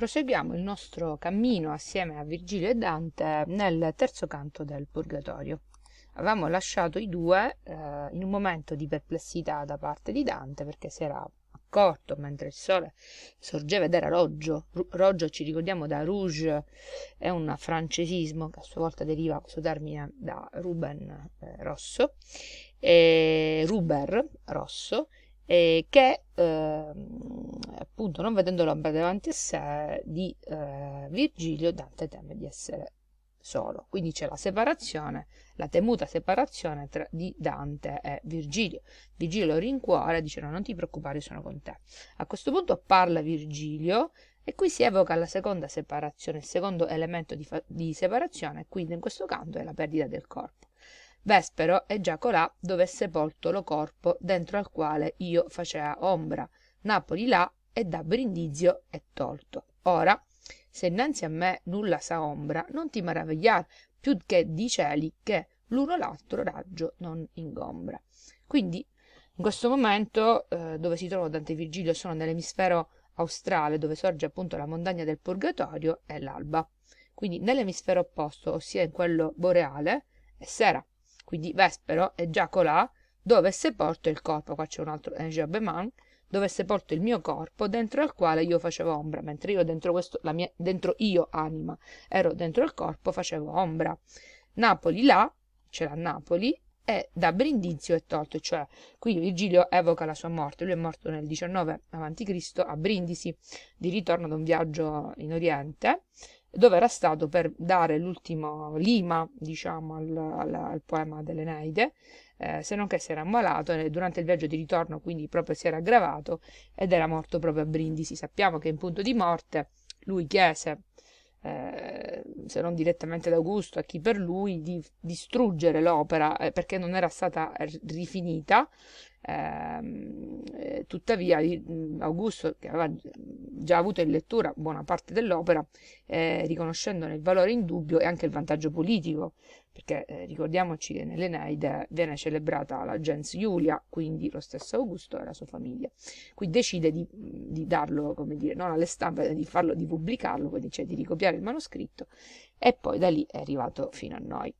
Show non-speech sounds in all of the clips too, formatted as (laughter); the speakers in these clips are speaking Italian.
proseguiamo il nostro cammino assieme a Virgilio e Dante nel terzo canto del Purgatorio. Avevamo lasciato i due eh, in un momento di perplessità da parte di Dante perché si era accorto mentre il sole sorgeva ed era roggio. roggio ci ricordiamo da rouge, è un francesismo che a sua volta deriva questo termine da Ruben eh, Rosso, e Ruber Rosso, che eh, appunto non vedendo l'ombra davanti a sé di eh, Virgilio, Dante teme di essere solo. Quindi c'è la separazione, la temuta separazione tra, di Dante e Virgilio. Virgilio lo rincuora dice no, non ti preoccupare, sono con te. A questo punto parla Virgilio e qui si evoca la seconda separazione, il secondo elemento di, di separazione, quindi in questo canto è la perdita del corpo. Vespero è già colà dove è sepolto lo corpo dentro al quale io facea ombra. Napoli là e da brindizio è tolto ora se innanzi a me nulla sa ombra non ti maravigliar più che di cieli che l'uno l'altro raggio non ingombra quindi in questo momento eh, dove si trova Dante e Virgilio sono nell'emisfero australe dove sorge appunto la montagna del Purgatorio è l'alba quindi nell'emisfero opposto ossia in quello boreale è sera quindi vespero è già colà dove è sepolto il corpo qua c'è un altro dove è sepolto il mio corpo dentro al quale io facevo ombra mentre io dentro questo la mia dentro io anima ero dentro al corpo facevo ombra napoli là c'era napoli e da brindizio è tolto cioè qui Virgilio evoca la sua morte lui è morto nel 19 a.C. a Brindisi di ritorno da un viaggio in Oriente dove era stato per dare l'ultimo lima, diciamo, al, al, al poema dell'Eneide, eh, se non che si era ammalato e durante il viaggio di ritorno quindi proprio si era aggravato ed era morto proprio a Brindisi. Sappiamo che in punto di morte lui chiese, eh, se non direttamente ad Augusto, a chi per lui, di distruggere l'opera eh, perché non era stata rifinita Ehm, eh, tuttavia Augusto, che aveva già avuto in lettura buona parte dell'opera, eh, riconoscendone il valore indubbio e anche il vantaggio politico, perché eh, ricordiamoci che nell'Eneide viene celebrata la gens Iulia, quindi lo stesso Augusto e la sua famiglia. Qui decide di, di darlo, come dire, non alle stampe, di, farlo, di pubblicarlo, quindi cioè di ricopiare il manoscritto, e poi da lì è arrivato fino a noi.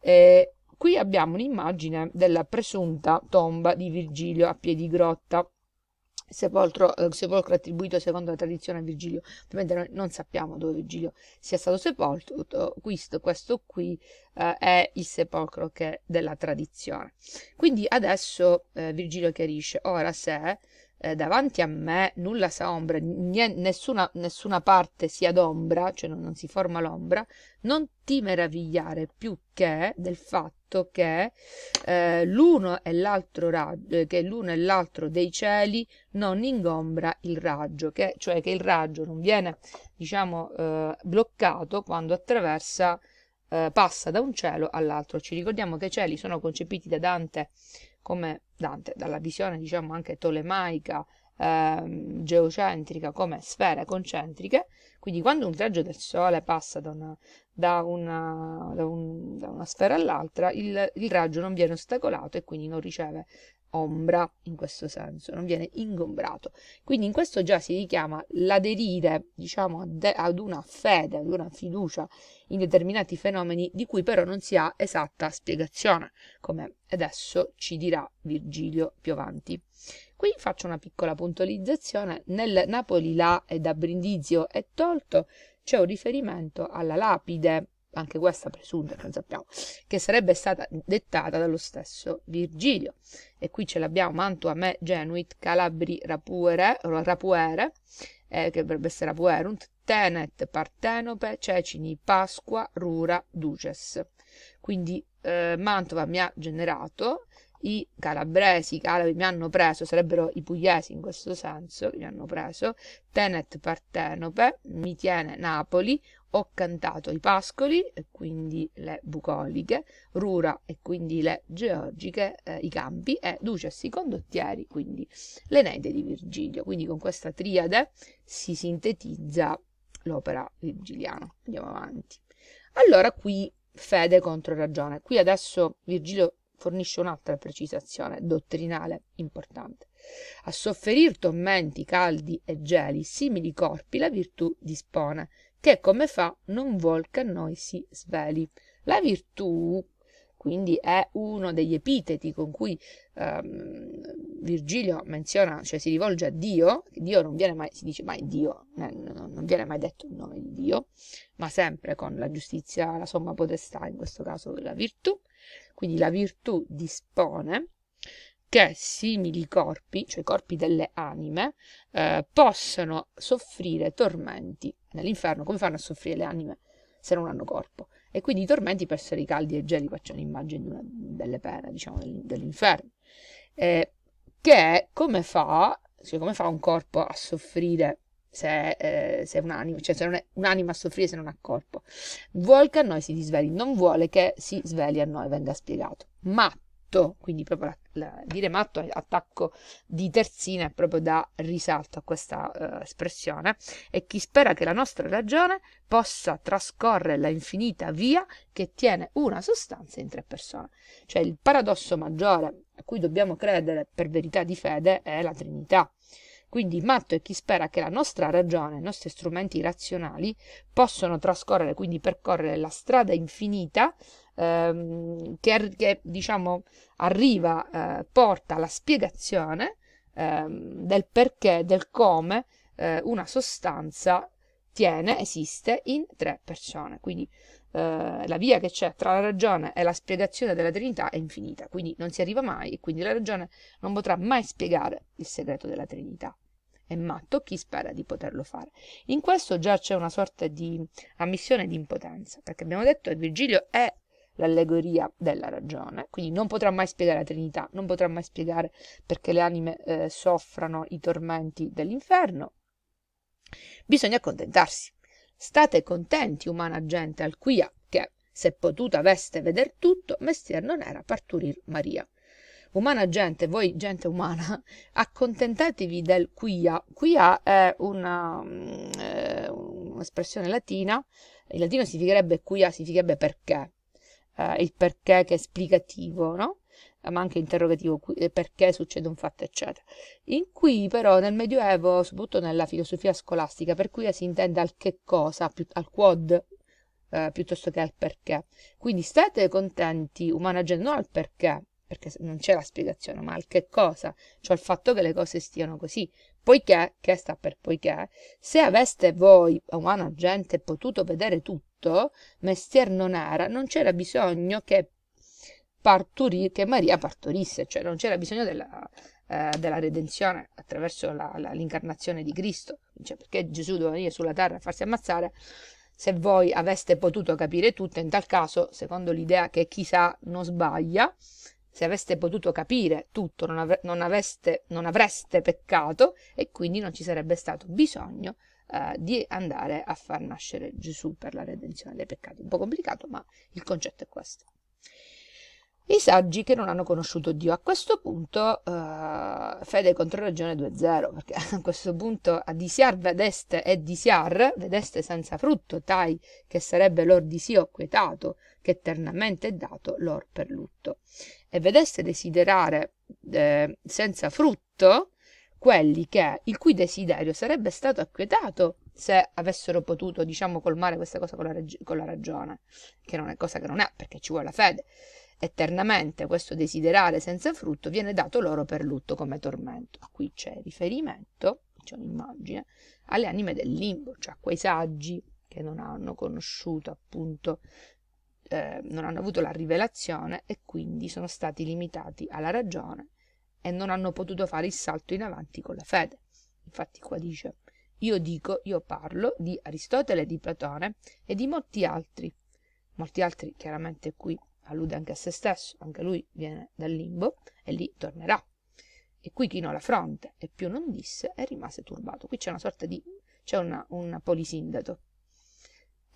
Eh, Qui abbiamo un'immagine della presunta tomba di Virgilio a piedi grotta. Sepolcro, eh, sepolcro, attribuito secondo la tradizione a Virgilio. Ovviamente noi non sappiamo dove Virgilio sia stato sepolto, questo, questo qui eh, è il sepolcro che, della tradizione. Quindi adesso eh, Virgilio chiarisce, ora se eh, davanti a me nulla sa ombra, nessuna, nessuna, parte sia d'ombra, cioè non, non si forma l'ombra, non ti meravigliare più che del fatto fatto che eh, l'uno e l'altro eh, dei cieli non ingombra il raggio, che, cioè che il raggio non viene diciamo, eh, bloccato quando attraversa, eh, passa da un cielo all'altro. Ci ricordiamo che i cieli sono concepiti da Dante come Dante, dalla visione diciamo anche tolemaica Ehm, geocentrica come sfere concentriche, quindi quando un raggio del Sole passa da una, da una, da un, da una sfera all'altra, il, il raggio non viene ostacolato e quindi non riceve ombra in questo senso, non viene ingombrato. Quindi in questo già si richiama l'aderire, diciamo, ad una fede, ad una fiducia in determinati fenomeni di cui però non si ha esatta spiegazione, come adesso ci dirà Virgilio più avanti. Qui faccio una piccola puntualizzazione, nel Napoli là e da Brindizio è tolto c'è un riferimento alla lapide anche questa presunta, non sappiamo, che sarebbe stata dettata dallo stesso Virgilio. E qui ce l'abbiamo Mantua, Me, Genuit, Calabri, Rapuere, Rapuere eh, che dovrebbe essere Rapuerunt, Tenet, Partenope, Cecini, Pasqua, Rura, Duces. Quindi eh, Mantova mi ha generato, i calabresi, i calabi mi hanno preso, sarebbero i pugliesi in questo senso, mi hanno preso, Tenet Partenope, mi tiene Napoli, ho cantato i pascoli, e quindi le bucoliche, rura e quindi le georgiche, eh, i campi e duces i condottieri, quindi l'Eneide di Virgilio. Quindi con questa triade si sintetizza l'opera virgiliana. Andiamo avanti. Allora qui fede contro ragione. Qui adesso Virgilio fornisce un'altra precisazione dottrinale importante. A sofferir tormenti caldi e geli simili corpi la virtù dispone, che come fa non vuol che a noi si sveli la virtù quindi è uno degli epiteti con cui ehm, Virgilio menziona, cioè si rivolge a Dio, Dio non viene mai, si dice mai Dio, eh, non viene mai detto il nome di Dio, ma sempre con la giustizia, la somma potestà, in questo caso la virtù. Quindi la virtù dispone che simili corpi, cioè i corpi delle anime, eh, possano soffrire tormenti nell'inferno, come fanno a soffrire le anime se non hanno corpo? E quindi i tormenti per essere caldi e geli, qua c'è un'immagine una, delle pene, diciamo, dell'inferno. Eh, che come fa, cioè come fa un corpo a soffrire se, eh, se un'anima, cioè se non è un'anima a soffrire se non ha corpo? Vuol che a noi si disveli, non vuole che si svegli a noi, venga spiegato. Ma matto, quindi proprio la, la, dire matto è attacco di terzina è proprio da risalto a questa eh, espressione, e chi spera che la nostra ragione possa trascorrere la infinita via che tiene una sostanza in tre persone. Cioè il paradosso maggiore a cui dobbiamo credere per verità di fede è la Trinità. Quindi matto è chi spera che la nostra ragione, i nostri strumenti razionali, possano trascorrere, quindi percorrere la strada infinita ehm, che, che, diciamo arriva, eh, porta alla spiegazione ehm, del perché, del come eh, una sostanza tiene, esiste in tre persone. Quindi eh, la via che c'è tra la ragione e la spiegazione della Trinità è infinita, quindi non si arriva mai e quindi la ragione non potrà mai spiegare il segreto della Trinità. È matto chi spera di poterlo fare. In questo già c'è una sorta di ammissione di impotenza, perché abbiamo detto che Virgilio è l'allegoria della ragione, quindi non potrà mai spiegare la Trinità, non potrà mai spiegare perché le anime eh, soffrano i tormenti dell'inferno. Bisogna accontentarsi. State contenti, umana gente, alquia, che, se potuta aveste veder tutto, mestier non era parturir Maria umana gente, voi gente umana, (laughs) accontentatevi del quia. Quia è una, mm, eh, un'espressione latina, in latino significherebbe quia, significherebbe perché eh, il perché che è esplicativo, no? Eh, ma anche interrogativo, eh, perché succede un fatto, eccetera. In cui però nel Medioevo, soprattutto nella filosofia scolastica, per cui si intende al che cosa, al quod, eh, piuttosto che al perché. Quindi state contenti, umana gente, non al perché, perché non c'è la spiegazione, ma al che cosa, cioè al fatto che le cose stiano così poiché che sta per poiché se aveste voi umana gente potuto vedere tutto mestier non era non c'era bisogno che parturì che Maria partorisse cioè non c'era bisogno della, eh, della redenzione attraverso la, la, l'incarnazione di Cristo cioè, perché Gesù doveva venire sulla terra a farsi ammazzare se voi aveste potuto capire tutto, in tal caso, secondo l'idea che chissà non sbaglia, se aveste potuto capire tutto non, av- non, aveste, non avreste peccato e quindi non ci sarebbe stato bisogno eh, di andare a far nascere Gesù per la redenzione dei peccati. Un po' complicato, ma il concetto è questo. I saggi che non hanno conosciuto Dio. A questo punto eh, fede contro ragione 2-0, perché a questo punto a disiar vedeste e disiar vedeste senza frutto, tai che sarebbe lor disio acquetato, che eternamente è dato lor per lutto e vedeste desiderare eh, senza frutto quelli che il cui desiderio sarebbe stato acquietato se avessero potuto, diciamo, colmare questa cosa con la, rag- con la ragione, che non è cosa che non è, perché ci vuole la fede. Eternamente questo desiderare senza frutto viene dato loro per lutto come tormento. Qui c'è riferimento, c'è un'immagine, alle anime del limbo, cioè a quei saggi che non hanno conosciuto appunto eh, non hanno avuto la rivelazione e quindi sono stati limitati alla ragione e non hanno potuto fare il salto in avanti con la fede. Infatti qua dice, io dico, io parlo di Aristotele, di Platone e di molti altri. Molti altri chiaramente qui allude anche a se stesso, anche lui viene dal limbo e lì tornerà. E qui chinò la fronte e più non disse e rimase turbato. Qui c'è una sorta di... c'è un polisindato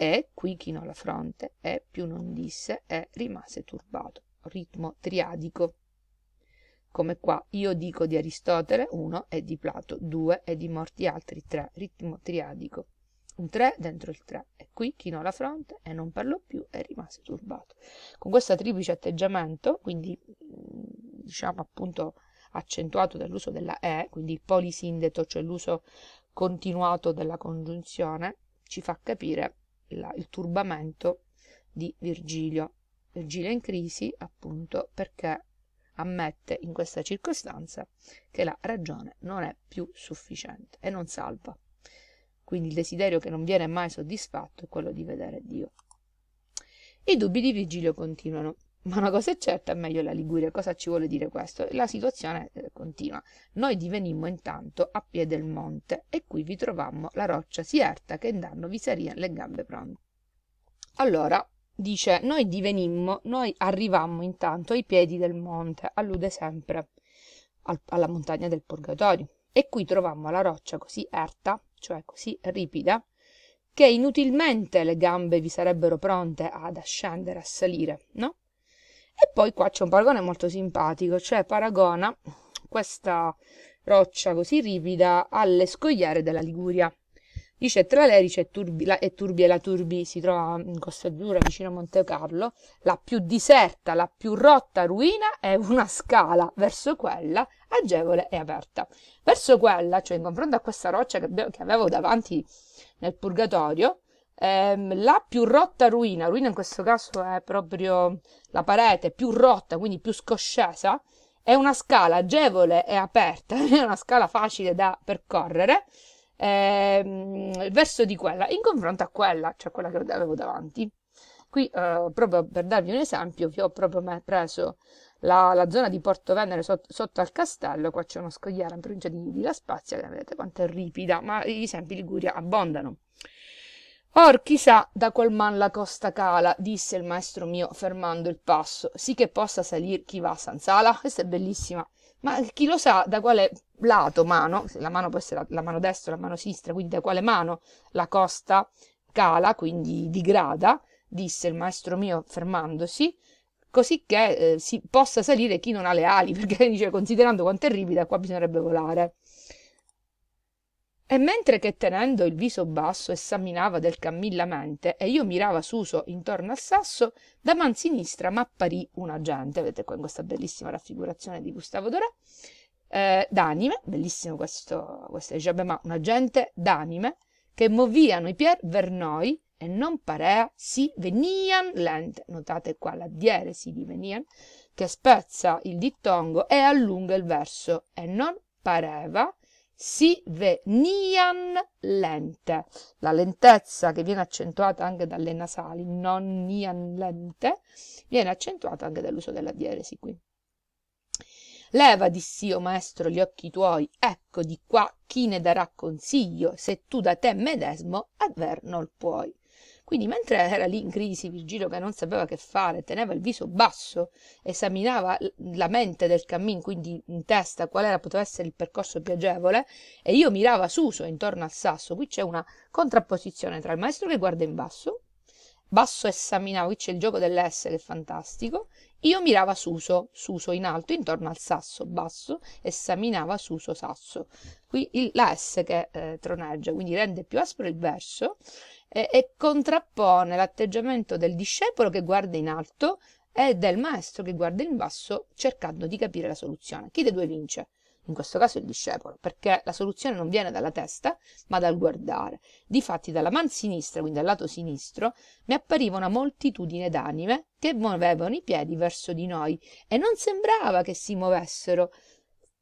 e qui chinò la fronte e più non disse e rimase turbato ritmo triadico come qua io dico di Aristotele 1 e di Plato 2 e di morti altri 3 ritmo triadico un 3 dentro il 3 e qui chinò la fronte e non parlò più e rimase turbato con questo triplice atteggiamento quindi mm, diciamo appunto accentuato dall'uso della E quindi il polisindeto cioè l'uso continuato della congiunzione ci fa capire la, il turbamento di Virgilio. Virgilio è in crisi, appunto, perché ammette in questa circostanza che la ragione non è più sufficiente e non salva. Quindi il desiderio che non viene mai soddisfatto è quello di vedere Dio. I dubbi di Virgilio continuano. Ma una cosa è certa, è meglio la Liguria, cosa ci vuole dire questo? La situazione eh, continua. Noi divenimmo intanto a piè del monte e qui vi trovammo la roccia si erta che in danno vi saria le gambe pronte. Allora, dice, noi divenimmo, noi arrivammo intanto ai piedi del monte, allude sempre al, alla montagna del Purgatorio. E qui trovammo la roccia così erta, cioè così ripida, che inutilmente le gambe vi sarebbero pronte ad ascendere, a salire, no? E poi qua c'è un paragone molto simpatico, cioè paragona questa roccia così ripida alle scogliere della Liguria. Dice tra Lerice e, Turbi, la, e Turbi e la Turbi si trova in Costa Giura vicino a Monte Carlo, la più diserta, la più rotta ruina è una scala verso quella agevole e aperta. Verso quella, cioè in confronto a questa roccia che che avevo davanti nel purgatorio, ehm, la più rotta ruina, ruina in questo caso è proprio la parete più rotta, quindi più scoscesa, è una scala agevole e aperta, (laughs) è una scala facile da percorrere, ehm, verso di quella, in confronto a quella, cioè quella che avevo davanti. Qui, eh, proprio per darvi un esempio, vi ho proprio preso la, la zona di Porto Venere sotto, sotto, al castello, qua c'è uno scogliera in provincia di, di La Spazia, vedete quanto è ripida, ma gli esempi Liguria abbondano or chissà da qual man la costa cala disse il maestro mio fermando il passo sì che possa salir chi va sanz'ala questa è bellissima ma chi lo sa da quale lato mano la mano può essere la mano destra la mano sinistra quindi da quale mano la costa cala quindi digrada disse il maestro mio fermandosi cosicché eh, si possa salire chi non ha le ali (laughs) perché dice considerando quanto è ripida qua bisognerebbe volare e mentre che tenendo il viso basso essaminava del cammillamente e io mirava suso intorno al sasso da man sinistra m'apparì un agente vedete qua in questa bellissima raffigurazione di Gustavo Doré eh, d'anime bellissimo questo, questo diciamo, ma un agente d'anime che moviano i pier ver noi e non parea si venian lente notate qua la dieresi di venian che spezza il dittongo e allunga il verso e non pareva si venian lente. La lentezza che viene accentuata anche dalle nasali, non nian lente, viene accentuata anche dall'uso della dieresi qui. Leva diss'io, maestro, gli occhi tuoi, ecco di qua chi ne darà consiglio, se tu da te medesimo aver nol puoi quindi mentre era lì in crisi virgilio che non sapeva che fare teneva il viso basso esaminava la mente del cammin quindi in testa qual era poteva essere il percorso più agevole e io mirava suso intorno al sasso qui c'è una contrapposizione tra il maestro che guarda in basso basso esaminava qui c'è il gioco dell'essere, che è fantastico io mirava suso suso in alto intorno al sasso basso essaminava suso sasso qui il, la s che eh, troneggia quindi rende più aspro il verso eh, e contrappone l'atteggiamento del discepolo che guarda in alto e del maestro che guarda in basso cercando di capire la soluzione chi dei due vince in questo caso il discepolo, perché la soluzione non viene dalla testa, ma dal guardare. Difatti dalla man sinistra, quindi dal lato sinistro, ne appariva una moltitudine d'anime che muovevano i piedi verso di noi e non sembrava che si muovessero,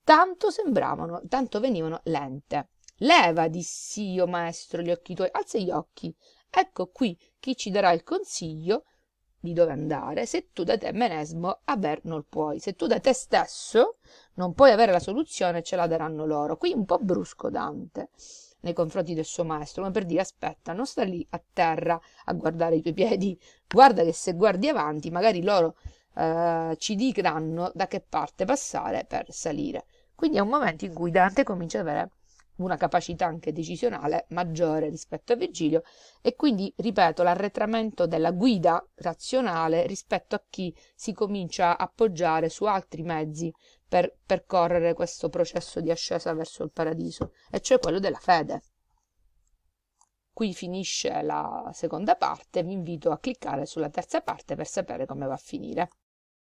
tanto sembravano, tanto venivano lente. Leva, dissi io, maestro, gli occhi tuoi, alza gli occhi. Ecco qui chi ci darà il consiglio di dove andare, se tu da te menesmo aver non puoi, se tu da te stesso non puoi avere la soluzione ce la daranno loro qui un po brusco dante nei confronti del suo maestro come per dire aspetta non sta lì a terra a guardare i tuoi piedi guarda che se guardi avanti magari loro eh, ci diranno da che parte passare per salire quindi è un momento in cui Dante comincia ad avere una capacità anche decisionale maggiore rispetto a Virgilio e quindi, ripeto, l'arretramento della guida razionale rispetto a chi si comincia a appoggiare su altri mezzi per percorrere questo processo di ascesa verso il paradiso, e cioè quello della fede. Qui finisce la seconda parte, vi invito a cliccare sulla terza parte per sapere come va a finire.